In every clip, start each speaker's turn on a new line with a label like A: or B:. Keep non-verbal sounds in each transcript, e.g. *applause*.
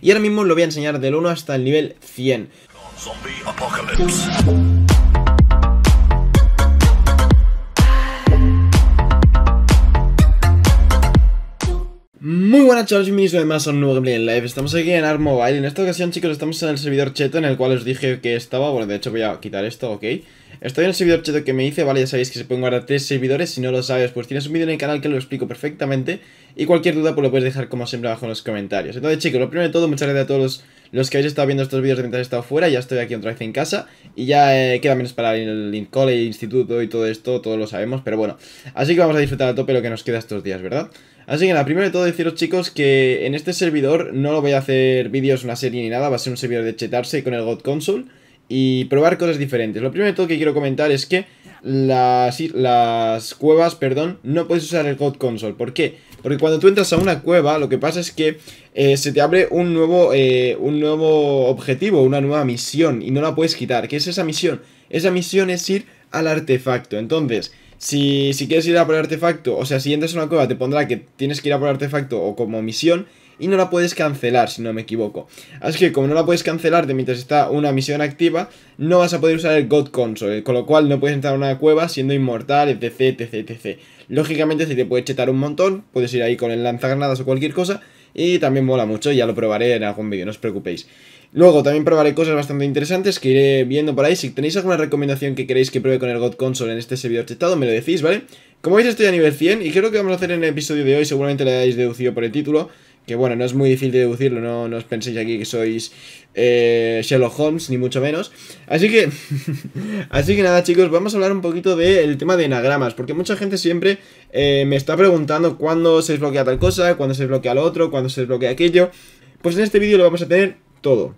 A: Y ahora mismo lo voy a enseñar del 1 hasta el nivel 100. Muy buenas chavales, bienvenidos una vez más a un nuevo gameplay en live Estamos aquí en ART Mobile, en esta ocasión chicos estamos en el servidor cheto en el cual os dije que estaba Bueno, de hecho voy a quitar esto, ok Estoy en el servidor cheto que me hice, vale, ya sabéis que se pueden guardar tres servidores Si no lo sabes, pues tienes un vídeo en el canal que lo explico perfectamente Y cualquier duda pues lo puedes dejar como siempre abajo en los comentarios Entonces chicos, lo primero de todo, muchas gracias a todos los los que habéis estado viendo estos vídeos mientras he estado fuera, ya estoy aquí otra vez en casa. Y ya eh, queda menos para el, link instituto y todo esto, todos lo sabemos, pero bueno. Así que vamos a disfrutar a tope lo que nos queda estos días, ¿verdad? Así que nada, primero de todo deciros chicos que en este servidor no lo voy a hacer vídeos, una serie ni nada, va a ser un servidor de chetarse con el God Console y probar cosas diferentes. Lo primero de todo que quiero comentar es que las, las cuevas, perdón, no puedes usar el God Console. ¿Por qué? Porque cuando tú entras a una cueva, lo que pasa es que eh, se te abre un nuevo, eh, un nuevo objetivo, una nueva misión, y no la puedes quitar. ¿Qué es esa misión? Esa misión es ir al artefacto. Entonces, si, si quieres ir a por el artefacto, o sea, si entras a una cueva te pondrá que tienes que ir a por el artefacto o como misión, y no la puedes cancelar, si no me equivoco. Así que como no la puedes cancelar de mientras está una misión activa, no vas a poder usar el God Console, eh, con lo cual no puedes entrar a una cueva siendo inmortal, etc, etc, etc. Lógicamente si te puede chetar un montón, puedes ir ahí con el lanzagranadas o cualquier cosa, y también mola mucho, ya lo probaré en algún vídeo, no os preocupéis. Luego también probaré cosas bastante interesantes que iré viendo por ahí. Si tenéis alguna recomendación que queréis que pruebe con el God Console en este servidor chetado, me lo decís, ¿vale? Como veis estoy a nivel 100 y creo que vamos a hacer en el episodio de hoy, seguramente lo hayáis deducido por el título, que bueno, no es muy difícil de deducirlo, no, no os penséis aquí que sois eh, Sherlock Holmes, ni mucho menos. Así que, *laughs* así que nada chicos, vamos a hablar un poquito del tema de enagramas, porque mucha gente siempre eh, me está preguntando cuándo se desbloquea tal cosa, cuándo se desbloquea lo otro, cuándo se desbloquea aquello. Pues en este vídeo lo vamos a tener todo.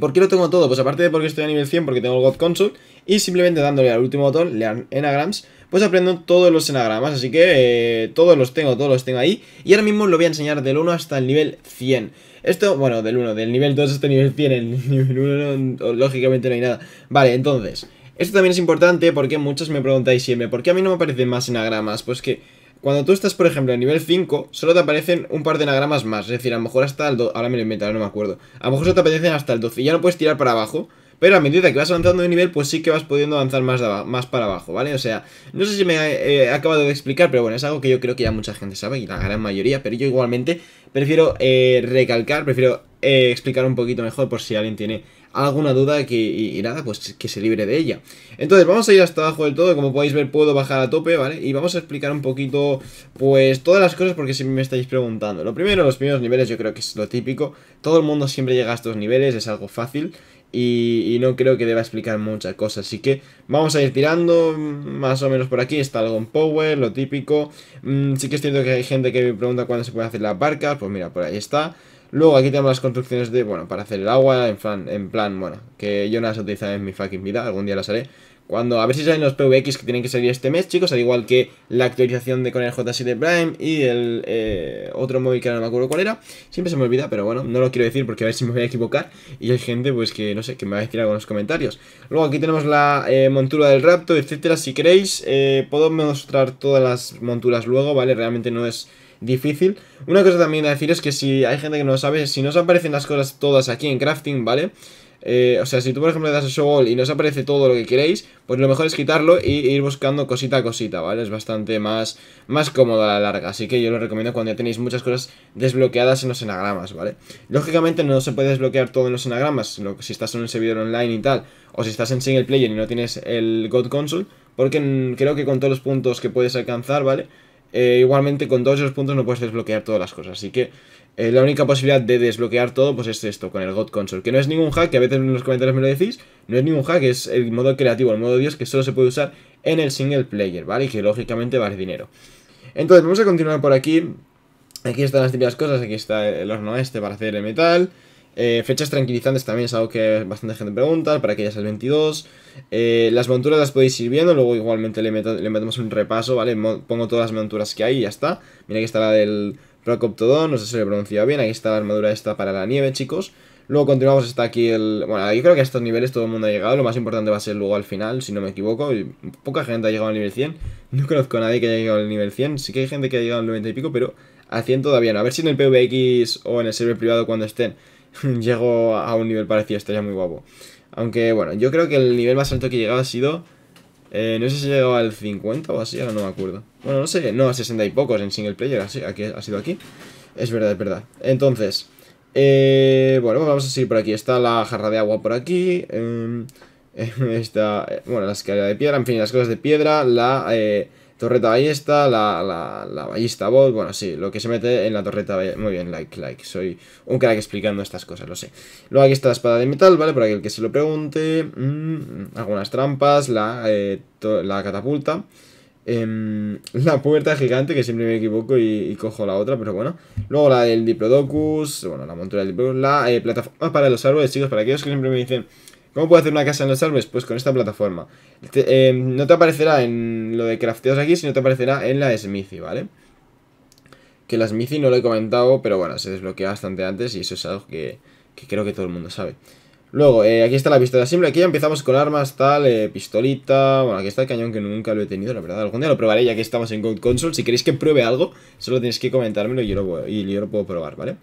A: por qué lo tengo todo? Pues aparte de porque estoy a nivel 100, porque tengo el God Console, y simplemente dándole al último botón, lean enagrams, pues aprendo todos los enagramas, así que eh, todos los tengo, todos los tengo ahí. Y ahora mismo lo voy a enseñar del 1 hasta el nivel 100. Esto, bueno, del 1, del nivel 2 hasta el nivel 100, el *laughs* nivel 1 lógicamente no hay nada. Vale, entonces, esto también es importante porque muchos me preguntáis siempre, ¿por qué a mí no me aparecen más enagramas? Pues que... Cuando tú estás, por ejemplo, en nivel 5, solo te aparecen un par de enagramas más. Es decir, a lo mejor hasta el 2. Ahora me lo inventado, no me acuerdo. A lo mejor solo te aparecen hasta el 12. Y ya no puedes tirar para abajo. Pero a medida que vas avanzando de nivel, pues sí que vas pudiendo avanzar más, más para abajo, ¿vale? O sea, no sé si me eh, he acabado de explicar, pero bueno, es algo que yo creo que ya mucha gente sabe y la gran mayoría, pero yo igualmente prefiero eh, recalcar, prefiero eh, explicar un poquito mejor por si alguien tiene alguna duda que, y, nada, pues que se libre de ella. Entonces, vamos a ir hasta abajo del todo, como podéis ver puedo bajar a tope, ¿vale? Y vamos a explicar un poquito, pues, todas las cosas porque si me estáis preguntando. Lo primero, los primeros niveles yo creo que es lo típico, todo el mundo siempre llega a estos niveles, es algo fácil y, no creo que deba explicar muchas cosas. Así que vamos a ir tirando más o menos por aquí. Está algo en Power, lo típico. Mm, sí que es cierto que hay gente que me pregunta cuándo se puede hacer las barcas. Pues mira, por ahí está. Luego aquí tenemos las construcciones de, bueno, para hacer el agua, en plan, en plan bueno, que yo no las he utilizado en mi fucking vida, algún día las haré cuando a ver si salen los PVX que tienen que salir este mes, chicos, al igual que la actualización de con el J7 Prime y el eh, otro móvil que ahora no me acuerdo cuál era. Siempre se me olvida, pero bueno, no lo quiero decir porque a ver si me voy a equivocar y hay gente pues que no sé, que me va a decir algo en los comentarios. Luego aquí tenemos la eh, montura del Raptor, etcétera, si queréis eh, puedo mostrar todas las monturas luego, ¿vale? Realmente no es difícil. Una cosa también a decir es que si hay gente que no lo sabe, si no os aparecen las cosas todas aquí en crafting, ¿vale? Eh, o sea, si tú por ejemplo le das a show all y no os aparece todo lo que queréis, pues lo mejor es quitarlo y ir buscando cosita a cosita, ¿vale? Es bastante más, más cómodo a la larga, así que yo lo recomiendo cuando ya tenéis muchas cosas desbloqueadas en los enagramas, ¿vale? Lógicamente no se puede desbloquear todo en los enagramas, lo, si estás en un servidor online y tal, o si estás en single player y no tienes el God Console, porque creo que con todos los puntos que puedes alcanzar, ¿vale? Eh, igualmente con todos esos puntos no puedes desbloquear todas las cosas, así que eh, la única posibilidad de desbloquear todo pues es esto, con el God Console, que no es ningún hack, que a veces en los comentarios me lo decís, no es ningún hack, es el modo creativo, el modo Dios que solo se puede usar en el single player, ¿vale? Y que lógicamente vale dinero. Entonces, vamos a continuar por aquí. Aquí están las típicas cosas, aquí está el horno este para hacer el metal, eh, fechas tranquilizantes también es algo que bastante gente pregunta, para que ya sea el 22. Eh, las monturas las podéis ir viendo, luego igualmente le, metemos un repaso, ¿vale? pongo todas las monturas que hay y ya está. Mira, aquí está la del Procoptodon, no sé si lo he pronunciado bien, aquí está la armadura esta para la nieve, chicos. Luego continuamos está aquí el... Bueno, yo creo que a estos niveles todo el mundo ha llegado, lo más importante va a ser luego al final, si no me equivoco. poca gente ha llegado al nivel 100, *laughs* no conozco a nadie que haya llegado al nivel 100, sí que hay gente que ha llegado al 90 y pico, pero a 100 todavía no. A ver si en el PVX o en el server privado cuando estén *laughs* llego a un nivel parecido, estaría muy guapo. Aunque bueno, yo creo que el nivel más alto que he llegado ha sido... Eh, no sé si llegó al 50 o así, ahora no me acuerdo. Bueno, no sé, no, a 60 y pocos en single player, así, aquí, ha sido aquí. Es verdad, es verdad. Entonces, eh, bueno, pues vamos a seguir por aquí. Está la jarra de agua por aquí. Em, *laughs* está, eh, bueno, la escalera de piedra, en fin, las cosas de piedra, la... Torreta ballesta, la, la, la ballista bot, bueno, sí, lo que se mete en la torreta ballesta. Muy bien, like, like. Soy un crack explicando estas cosas, lo sé. Luego aquí está la espada de metal, ¿vale? Para aquel que se lo pregunte. Mm, algunas trampas, la, eh, la catapulta. Em, la puerta gigante, que siempre me equivoco y, cojo la otra, pero bueno. Luego la del Diplodocus, bueno, la montura del Diplodocus, la eh, plataforma para los árboles, chicos, para aquellos que siempre me dicen ¿Cómo puedo hacer una casa en los árboles? Pues con esta plataforma. Em, no te aparecerá en lo de crafteos aquí, sino te aparecerá en la Smithy, ¿vale? Que la Smithy no lo he comentado, pero bueno, se desbloquea bastante antes y eso es algo que, creo que todo el mundo sabe. Luego, eh, aquí está la pistola simple. Aquí ya empezamos con armas, tal, eh, pistolita. Bueno, aquí está el cañón que nunca lo he tenido, la verdad. Algún día lo probaré ya que estamos en Gold Console. Si queréis que pruebe algo, solo tenéis que comentármelo y yo lo, puedo probar, ¿vale? vale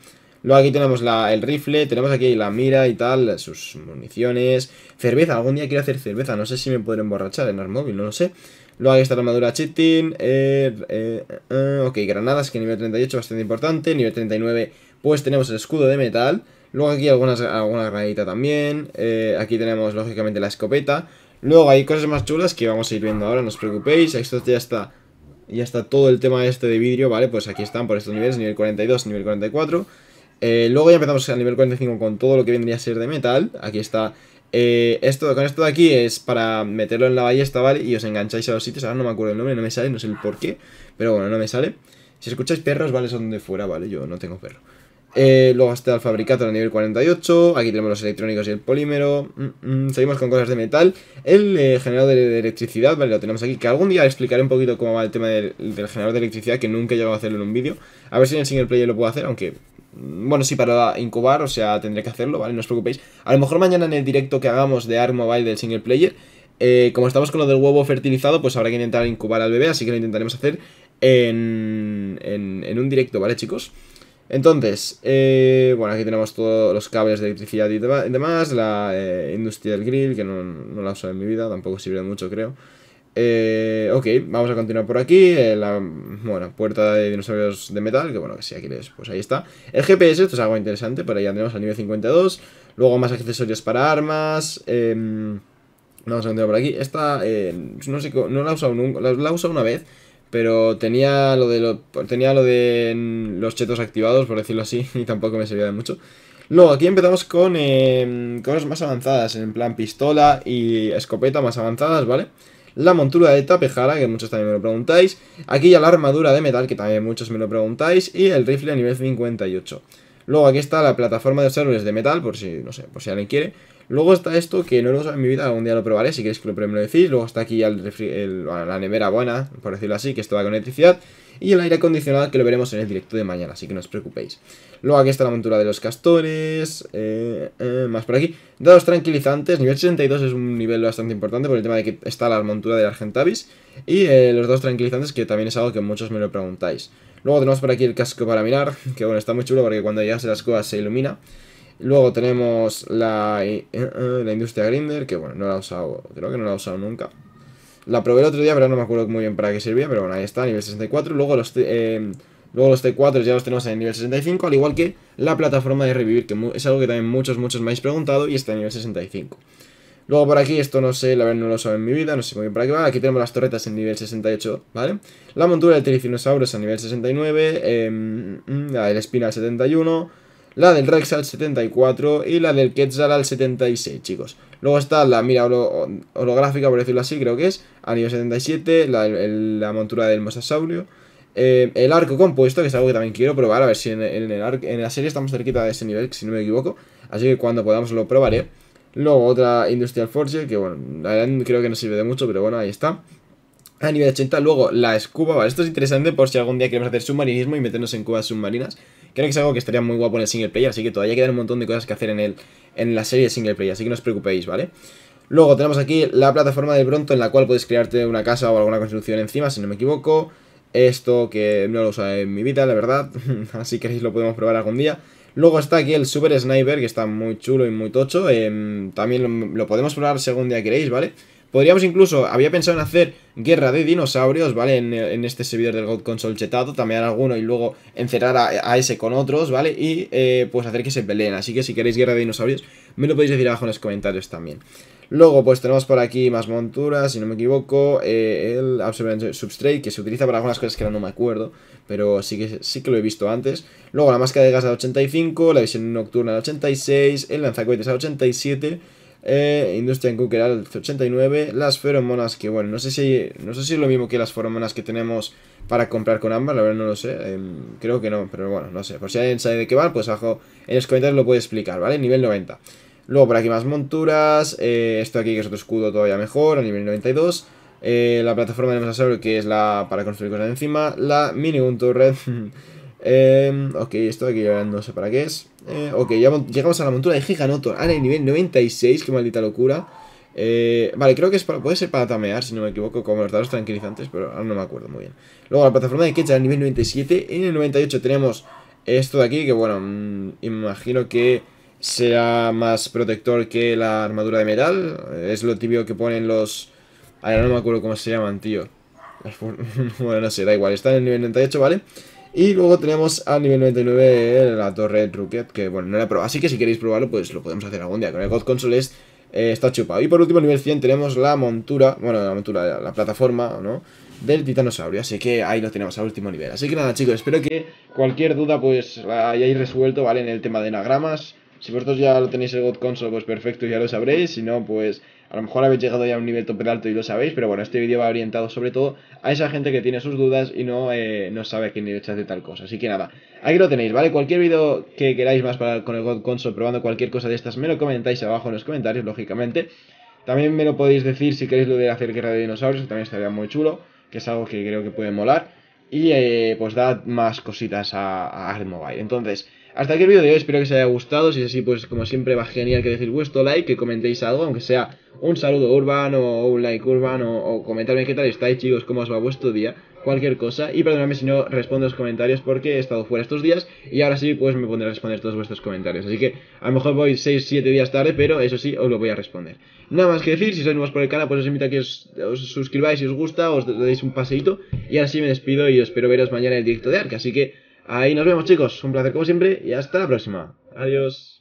A: Luego aquí tenemos el rifle, tenemos aquí la mira y tal, sus municiones, cerveza, algún día quiero hacer cerveza, no sé si me podré emborrachar en el móvil, no lo sé. Luego aquí está la armadura cheating, er, eh, eh, ok, granadas que nivel 38 bastante importante, nivel 39 pues tenemos el escudo de metal, luego aquí algunas, alguna granadita también, eh, aquí tenemos lógicamente la escopeta, luego hay cosas más chulas que vamos a ir viendo ahora, no os preocupéis, esto ya está ya está todo el tema este de vidrio, ¿vale? Pues aquí están por estos niveles, nivel 42, nivel 44. Eh, luego ya empezamos al nivel 45 con todo lo que vendría a ser de metal. Aquí está. Eh, esto, con esto de aquí es para meterlo en la ballesta, ¿vale? Y os engancháis a los sitios. Ahora no me acuerdo el nombre, no me sale, no sé el por qué. Pero bueno, no me sale. Si escucháis perros, vale, son de fuera, ¿vale? Yo no tengo perro. Eh, luego está el fabricato a nivel 48. Aquí tenemos los electrónicos y el polímero. Mm, mm, seguimos con cosas de metal. El generador de, electricidad, vale, lo tenemos aquí. Que algún día explicaré un poquito cómo va el tema del, del generador de electricidad, que nunca he llegado a hacerlo en un vídeo. A ver si en el single player lo puedo hacer, aunque bueno, sí, para incubar, o sea, tendré que hacerlo, ¿vale? No os preocupéis. A lo mejor mañana en el directo que hagamos de ARK Mobile del single player, eh, como estamos con lo del huevo fertilizado, pues habrá que intentar incubar al bebé, así que lo intentaremos hacer en, un directo, ¿vale, chicos? Entonces, eh, bueno, aquí tenemos todos los cables de electricidad y demás, la eh, industria del grill, que no, no la uso en mi vida, tampoco sirve mucho, creo. Eh, ok, vamos a continuar por aquí. Eh, la bueno, puerta de dinosaurios de metal, que bueno, que si aquí les, pues ahí está. El GPS, esto es algo interesante, por ahí andremos al nivel 52. Luego más accesorios para armas. Em, vamos a continuar por aquí. Esta, eh, no sé, no la he usado nunca, la, he usado una vez. Pero tenía lo, de lo, tenía lo de mm, los chetos activados, por decirlo así, *laughs* y tampoco me servía de mucho. Luego, aquí empezamos con em, cosas más avanzadas, en plan pistola y escopeta más avanzadas, ¿vale? vale la montura de Tapejara, que muchos también me lo preguntáis, aquí ya la armadura de metal, que también muchos me lo preguntáis, y el rifle a nivel 58. Luego aquí está la plataforma de servidores de metal, por si, no sé, por si alguien quiere. Luego está esto, que no lo he en mi vida, algún día lo probaré, si queréis que lo pruebe me lo decís. Luego está aquí ya la nevera buena, por decirlo así, que esto va con electricidad. Y el aire acondicionado, que lo veremos en el directo de mañana, así que no os preocupéis. Luego aquí está la montura de los castores. Eh, eh, más por aquí. Dados tranquilizantes. Nivel 62 es un nivel bastante importante por el tema de que está la montura del Argentavis. Y eh, los dos tranquilizantes, que también es algo que muchos me lo preguntáis. Luego tenemos por aquí el casco para mirar. *laughs* Que bueno, está muy chulo porque cuando llegas a las cosas se ilumina. Luego tenemos la, industria grinder, que bueno, no la he usado, creo que no la he usado nunca. La probé el otro día, pero no me acuerdo muy bien para qué servía, pero bueno, ahí está, nivel 64. Luego los... Luego los T4 ya los tenemos en el nivel 65, al igual que la plataforma de revivir, que es algo que también muchos, muchos me habéis preguntado y está en nivel 65. Luego por aquí, esto no sé, la verdad no lo sabe en mi vida, no sé muy bien para qué va. Aquí tenemos las torretas en nivel 68, ¿vale? La montura del es a nivel 69, em, mm, la del Espina al 71, la del Rex al 74 y la del Quetzal al 76, chicos. Luego está la mira holográfica, por decirlo así, creo que es, a nivel 77, la, la montura del Mosasaurio eh, el arco compuesto, que es algo que también quiero probar, a ver si en, en la serie estamos cerquita de ese nivel, si no me equivoco. Así que cuando podamos lo probaré. Luego otra Industrial Forge, que bueno, creo que no sirve de mucho, pero bueno, ahí está. A nivel 80, luego la escuba, vale, esto es interesante por si algún día queremos hacer submarinismo y meternos en cubas submarinas. Creo que es algo que estaría muy guapo en el single player, así que todavía quedan un montón de cosas que hacer en, el, en la serie de single player, así que no os preocupéis, ¿vale? Luego tenemos aquí la plataforma de Bronto en la cual puedes crearte una casa o alguna construcción encima, si no me equivoco. Esto que no lo usado en mi vida, la verdad. *laughs* Así queréis lo podemos probar algún día. Luego está aquí el Super Sniper, que está muy chulo y muy tocho. Em, también lo, podemos probar según día queréis, ¿vale? Podríamos incluso, había pensado en hacer guerra de dinosaurios, ¿vale? En, este servidor del God Console chetado, también alguno y luego encerrar a, ese con otros, ¿vale? Y eh, pues hacer que se peleen. Así que si queréis guerra de dinosaurios, me lo podéis decir abajo en los comentarios también. Luego, pues tenemos por aquí más monturas, si no me equivoco. Eh, el Absolvent Substrate, que se utiliza para algunas cosas que ahora no me acuerdo, pero sí que, sí que lo he visto antes. Luego, la máscara de gas de 85, la visión nocturna de 86, el lanzacohetes a 87. Eh, Industrial Cooker al 89. Las feromonas, que bueno, no sé si no sé si es lo mismo que las feromonas que tenemos para comprar con ambas, la verdad no lo sé. Em, creo que no, pero bueno, no sé. Por si alguien sabe de qué va pues abajo en los comentarios lo puede explicar, ¿vale? Nivel 90. Luego por aquí más monturas, eh, esto aquí que es otro escudo todavía mejor, a nivel 92. Eh, la plataforma de Mesasaur que es la para construir cosas encima. La mini un *laughs* eh, em, ok, esto de aquí no sé para qué es. Eh, ok, ya llegamos a la montura de Giganotor. Ah, en el nivel 96, qué maldita locura. vale, creo que puede ser para tamear, si no me equivoco, como los dados tranquilizantes, pero no me acuerdo muy bien. Luego la plataforma de Ketchup a nivel 97. En el 98 tenemos esto de aquí, que bueno, mm, imagino que sea más protector que la armadura de metal. Es lo tibio que ponen los... Ahora no me acuerdo cómo se llaman, tío. *laughs* bueno, no sé, da igual. Está en el nivel 98, ¿vale? Y luego tenemos al nivel 99 la torre Ruket, que bueno, no la he probado. Así que si queréis probarlo, pues lo podemos hacer algún día. Con el God Console eh, está chupado. Y por último, nivel 100 tenemos la montura, bueno, la montura, la, la plataforma, ¿no? Del titanosaurio, así que ahí lo tenemos al último nivel. Así que nada chicos, espero que cualquier duda pues la hayáis resuelto, ¿vale? En el tema de enagramas, si vosotros ya lo tenéis el God Console, pues perfecto, ya lo sabréis. Si no, pues a lo mejor habéis llegado ya a un nivel tope alto y lo sabéis. Pero bueno, este vídeo va orientado sobre todo a esa gente que tiene sus dudas y no, sabe eh, no sabe qué nivel hace tal cosa. Así que nada, aquí lo tenéis, ¿vale? Cualquier vídeo que queráis más para, con el God Console probando cualquier cosa de estas, me lo comentáis abajo en los comentarios, lógicamente. También me lo podéis decir si queréis lo de hacer guerra de dinosaurios, que también estaría muy chulo, que es algo que creo que puede molar. Y eh, pues da más cositas a, a Mobile. Entonces, hasta aquí el vídeo de hoy, espero que os haya gustado. Si es así, pues como siempre va genial que decís vuestro like, que comentéis algo, aunque sea un saludo urbano o un like urbano o comentarme qué tal estáis, chicos, cómo os va vuestro día, cualquier cosa. Y perdonadme si no respondo los comentarios porque he estado fuera estos días y ahora sí, pues me pondré a responder todos vuestros comentarios. Así que a lo mejor voy 6, 7 días tarde, pero eso sí, os lo voy a responder. Nada más que decir, si sois nuevos por el canal, pues os invito a que os, suscribáis si os gusta, os deis un paseito Y así me despido y espero veros mañana en el directo de Arca. Así que... Ahí nos vemos chicos, un placer como siempre y hasta la próxima. Adiós.